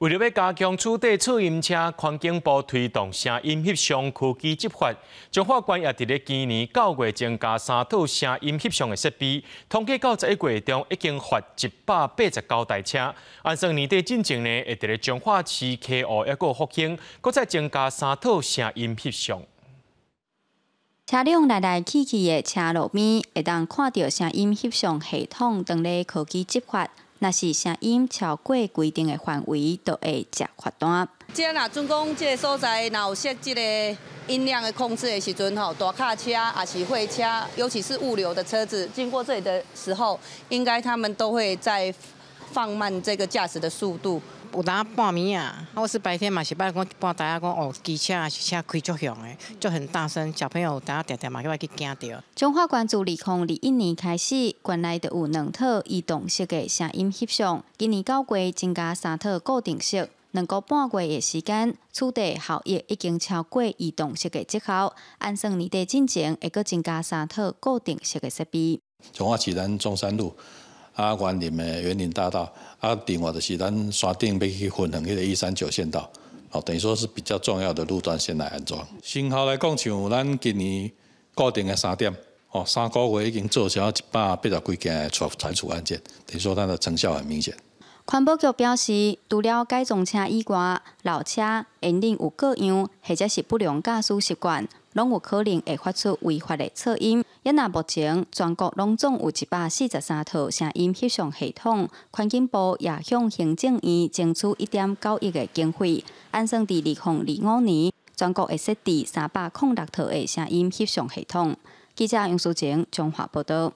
为了要加强处地噪音车，环境部推动声音翕相科技执法。将法官也伫咧今年九月增加三套声音翕相的设备。统计到十一月中，已经罚一百八十九台车。按上年底进程呢，会伫咧彰化市溪湖一个复兴，再增加三套声音翕相。车辆来来去去的车路边，会当看到声音翕相系统，当咧科技执法。那是声音超过规定的范围，都会食罚单。既然啦，尊公这个所在，若有设置的音量的控制的时阵吼，大卡车啊、小货车，尤其是物流的车子经过这里的时候，应该他们都会在放慢这个驾驶的速度。有打半暝啊，或是白天嘛，是拜讲半大家讲哦，机车是车开足响的，就很大声，小朋友打点点嘛，佮我去惊着。中华管柱里空，二一年开始管内的有两套移动式的声音翕像，今年到月增加三套固定式，两个半月的时间，初地效益已经超过移动式的绩效。按上年底进前会佮增加三套固定式的设备。中华台南中山路。啊，园林的园林大道，啊，另外就是咱山顶，要去分层迄个一三九线道，哦，等于说是比较重要的路段先来安装。信号来讲，像咱今年固定诶三点，哦，三个月已经做了一百八十几件传传输案件，等于说它的成效很明显。环保局表示，除了改装车以外，老车、年龄有各样或者是不良驾驶习惯。拢有可能会发出违法的噪音。现那目前，全国拢总有一百四十三套声音摄像系统，环境部也向行政院争取一点九亿的经费。按算伫二零二五年，全国会设置三百零六套的声音摄像系统。记者杨淑晴中华报道。